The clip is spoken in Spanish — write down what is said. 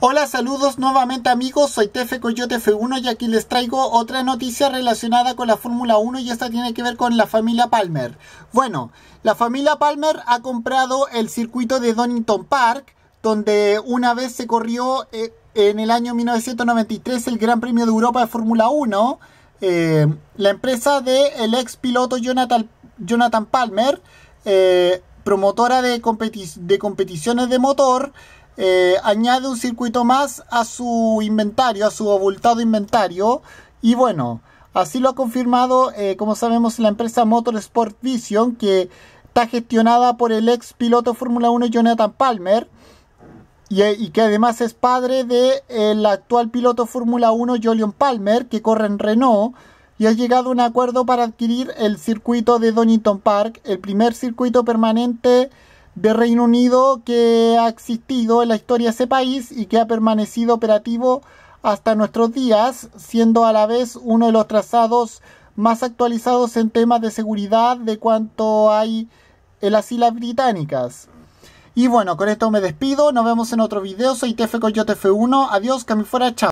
Hola, saludos nuevamente amigos, soy Tefe Coyote F1 y aquí les traigo otra noticia relacionada con la Fórmula 1 y esta tiene que ver con la familia Palmer. Bueno, la familia Palmer ha comprado el circuito de Donington Park, donde una vez se corrió eh, en el año 1993 el Gran Premio de Europa de Fórmula 1. Eh, la empresa del de ex piloto Jonathan, Jonathan Palmer, eh, promotora de competiciones de motor, eh, añade un circuito más a su inventario, a su abultado inventario. Y bueno, así lo ha confirmado, eh, como sabemos, la empresa Motorsport Vision, que está gestionada por el ex piloto Fórmula 1 Jonathan Palmer. Eh, y, que además es padre del de, actual piloto Fórmula 1 Jolion Palmer, que corre en Renault y ha llegado a un acuerdo para adquirir el circuito de Donington Park, el primer circuito permanente de Reino Unido que ha existido en la historia de ese país y que ha permanecido operativo hasta nuestros días, siendo a la vez uno de los trazados más actualizados en temas de seguridad de cuanto hay en las islas británicas. Y bueno, con esto me despido, nos vemos en otro video, soy TF Coyote F1, adiós, que me fuera, chao.